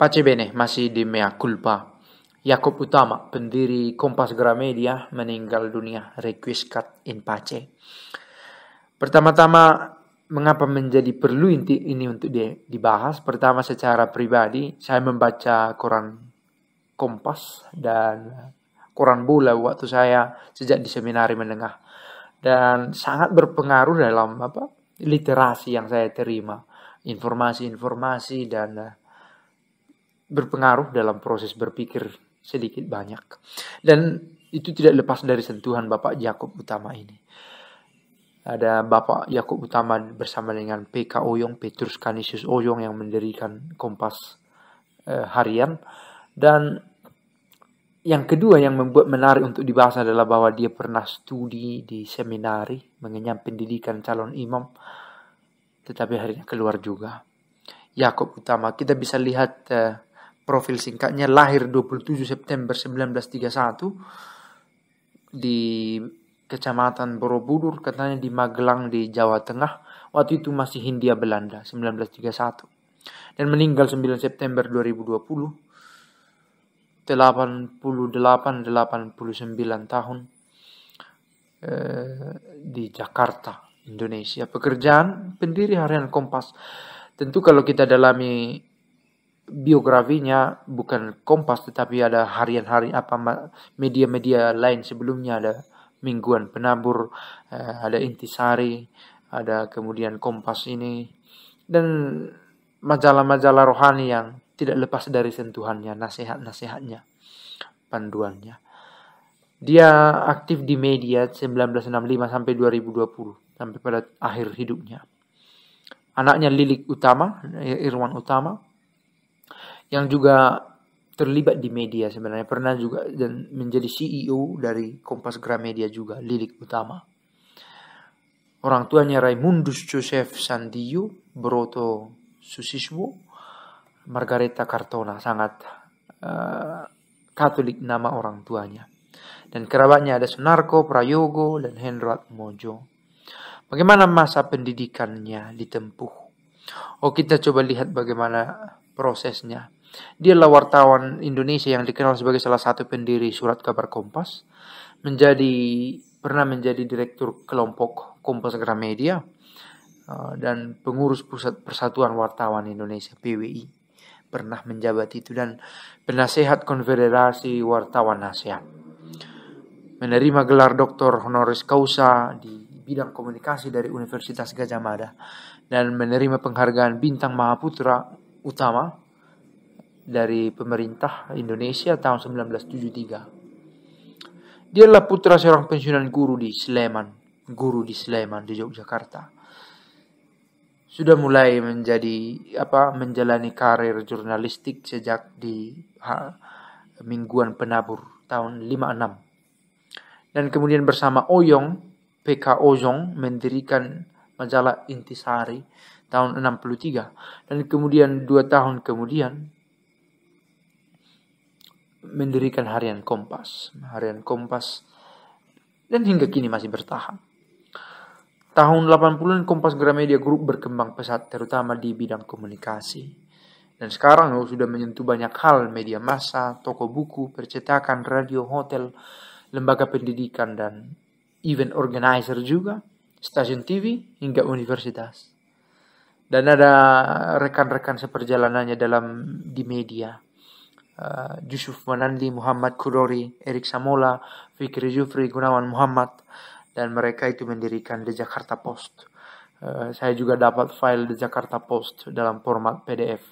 Pace bene, masih di mea culpa. Yakub Utama, pendiri Kompas Gramedia, meninggal dunia. Requiescat in pace. Pertama-tama, mengapa menjadi perlu inti ini untuk dibahas? Pertama, secara pribadi, saya membaca koran Kompas dan koran bola waktu saya sejak di seminari menengah dan sangat berpengaruh dalam apa literasi yang saya terima informasi-informasi dan berpengaruh dalam proses berpikir sedikit banyak. Dan itu tidak lepas dari sentuhan Bapak Yakub Utama ini. Ada Bapak Yakub Utama bersama dengan PK Oyong, Petrus Kanisius Oyong yang mendirikan Kompas eh, Harian. Dan yang kedua yang membuat menarik untuk dibahas adalah bahwa dia pernah studi di seminari mengenyam pendidikan calon imam, tetapi akhirnya keluar juga. Yakub Utama, kita bisa lihat eh, profil singkatnya lahir 27 September 1931 di Kecamatan Borobudur katanya di Magelang di Jawa Tengah waktu itu masih Hindia Belanda 1931 dan meninggal 9 September 2020 88 89 tahun eh, di Jakarta Indonesia pekerjaan pendiri harian Kompas tentu kalau kita dalami biografinya bukan Kompas tetapi ada harian-harian apa media-media lain sebelumnya ada Mingguan Penabur, eh, ada Intisari, ada kemudian Kompas ini dan majalah-majalah rohani yang tidak lepas dari sentuhannya, nasihat-nasihatnya, panduannya. Dia aktif di media 1965 sampai 2020 sampai pada akhir hidupnya. Anaknya Lilik Utama, Irwan Utama, yang juga terlibat di media sebenarnya pernah juga dan menjadi CEO dari Kompas Gramedia juga Lilik Utama. Orang tuanya Raimundus Joseph Sandio Broto Susiswo Margareta Kartona sangat uh, Katolik nama orang tuanya. Dan kerabatnya ada Sunarko, Prayogo, dan Henrat Mojo. Bagaimana masa pendidikannya ditempuh? Oh kita coba lihat bagaimana prosesnya dia adalah wartawan Indonesia yang dikenal sebagai salah satu pendiri surat kabar Kompas, menjadi pernah menjadi direktur kelompok Kompas Gramedia eh, dan pengurus Pusat Persatuan Wartawan Indonesia PWI pernah menjabat itu dan penasehat Konfederasi Wartawan Asia. Menerima gelar doktor honoris causa di bidang komunikasi dari Universitas Gajah Mada dan menerima penghargaan Bintang Mahaputra Utama dari pemerintah Indonesia tahun 1973. Dia adalah putra seorang pensiunan guru di Sleman, guru di Sleman di Yogyakarta. Sudah mulai menjadi apa menjalani karir jurnalistik sejak di ha, mingguan penabur tahun 56. Dan kemudian bersama Oyong, PK Oyong mendirikan majalah Intisari tahun 63 dan kemudian dua tahun kemudian mendirikan harian Kompas. Harian Kompas dan hingga kini masih bertahan. Tahun 80-an Kompas Gramedia Group berkembang pesat terutama di bidang komunikasi. Dan sekarang oh, sudah menyentuh banyak hal, media massa, toko buku, percetakan, radio, hotel, lembaga pendidikan, dan event organizer juga, stasiun TV, hingga universitas. Dan ada rekan-rekan seperjalanannya dalam di media uh, Yusuf Manandi, Muhammad Kudori, Erik Samola, Fikri Jufri, Gunawan Muhammad dan mereka itu mendirikan The Jakarta Post. Uh, saya juga dapat file The Jakarta Post dalam format PDF.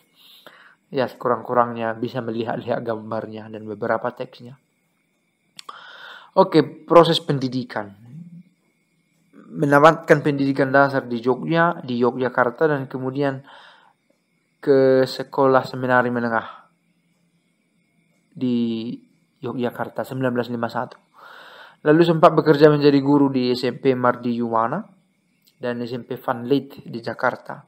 Ya, kurang-kurangnya bisa melihat-lihat gambarnya dan beberapa teksnya. Oke, proses pendidikan. Mendapatkan pendidikan dasar di Jogja, di Yogyakarta dan kemudian ke sekolah seminari menengah di Yogyakarta 1951. Lalu sempat bekerja menjadi guru di SMP Mardi Yuwana dan SMP Van lid di Jakarta.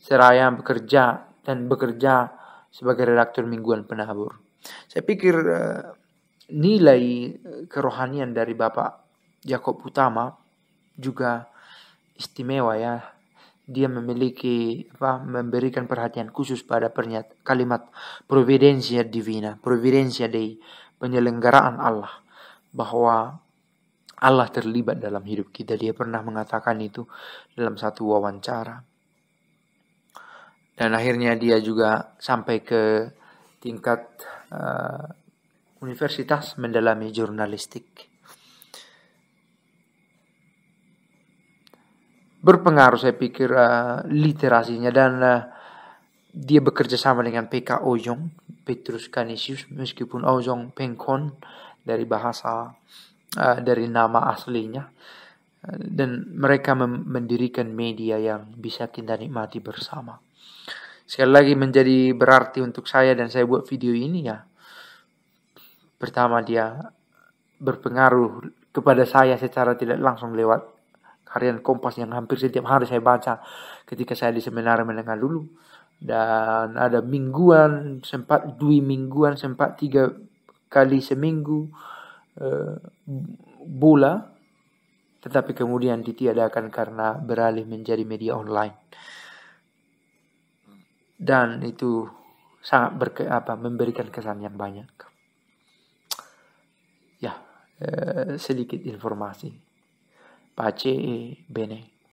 Seraya bekerja dan bekerja sebagai redaktur mingguan penabur. Saya pikir eh, nilai eh, kerohanian dari Bapak Jakob Utama juga istimewa ya dia memiliki apa memberikan perhatian khusus pada pernyat kalimat providencia divina, providencia dei, penyelenggaraan Allah bahwa Allah terlibat dalam hidup kita. Dia pernah mengatakan itu dalam satu wawancara. Dan akhirnya dia juga sampai ke tingkat uh, universitas mendalami jurnalistik. berpengaruh saya pikir uh, literasinya dan uh, dia bekerja sama dengan PK Ojong Petrus Canisius meskipun Ojong Pengkon dari bahasa uh, dari nama aslinya dan mereka mendirikan media yang bisa kita nikmati bersama. Sekali lagi menjadi berarti untuk saya dan saya buat video ini ya. Pertama dia berpengaruh kepada saya secara tidak langsung lewat harian Kompas yang hampir setiap hari saya baca ketika saya di seminar menengah dulu dan ada mingguan sempat dua mingguan sempat tiga kali seminggu uh, bola tetapi kemudian ditiadakan karena beralih menjadi media online dan itu sangat berke, apa memberikan kesan yang banyak ya eh, sedikit informasi pace e eh, bene.